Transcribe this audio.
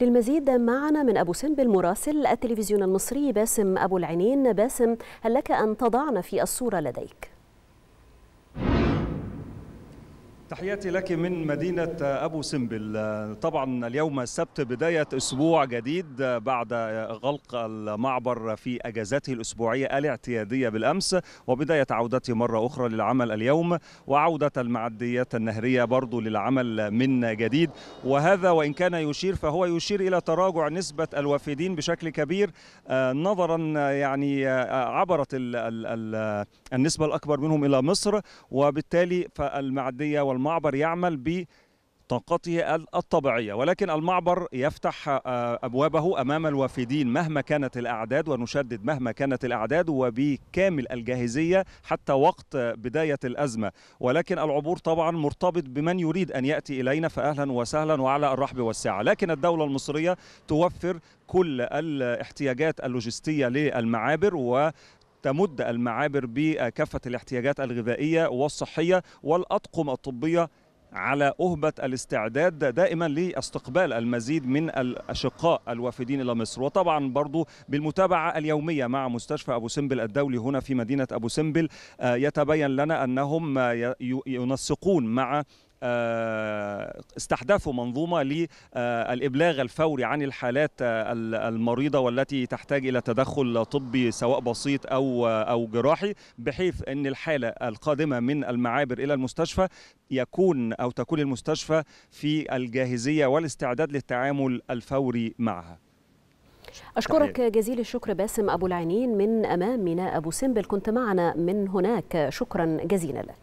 للمزيد معنا من أبو سنبل المراسل التلفزيون المصري باسم أبو العينين باسم هل لك أن تضعنا في الصورة لديك؟ تحياتي لك من مدينة أبو سمبل طبعا اليوم السبت بداية أسبوع جديد بعد غلق المعبر في أجازته الأسبوعية الاعتيادية بالأمس وبداية عودته مرة أخرى للعمل اليوم وعودة المعديات النهرية برضو للعمل من جديد وهذا وإن كان يشير فهو يشير إلى تراجع نسبة الوافدين بشكل كبير آه، نظرا آه، يعني آه، عبرت النسبة الأكبر منهم إلى مصر وبالتالي فالمعدية والمعدية المعبر يعمل ب طاقته الطبيعية ولكن المعبر يفتح آه، أبوابه أمام الوافدين مهما كانت الأعداد ونشدد مهما كانت الأعداد وبكامل الجاهزية حتى وقت بداية الأزمة ولكن العبور طبعا مرتبط بمن يريد أن يأتي إلينا فأهلا وسهلا وعلى الرحب والسعة لكن الدولة المصرية توفر كل الاحتياجات اللوجستية للمعابر و تمد المعابر بكافة الاحتياجات الغذائية والصحية والأطقم الطبية على أهبة الاستعداد دائما لاستقبال المزيد من الأشقاء الوافدين إلى مصر وطبعا برضو بالمتابعة اليومية مع مستشفى أبو سمبل الدولي هنا في مدينة أبو سمبل آه، يتبين لنا أنهم آه، ينسقون مع آه، استحدثوا منظومه للابلاغ الفوري عن الحالات آه، المريضه والتي تحتاج الى تدخل طبي سواء بسيط او آه، او جراحي بحيث ان الحاله القادمه من المعابر الى المستشفى يكون او تكون المستشفى في الجاهزيه والاستعداد للتعامل الفوري معها أشكرك جزيل الشكر باسم أبو العينين من أمام ميناء أبو سمبل كنت معنا من هناك شكرا جزيلا لك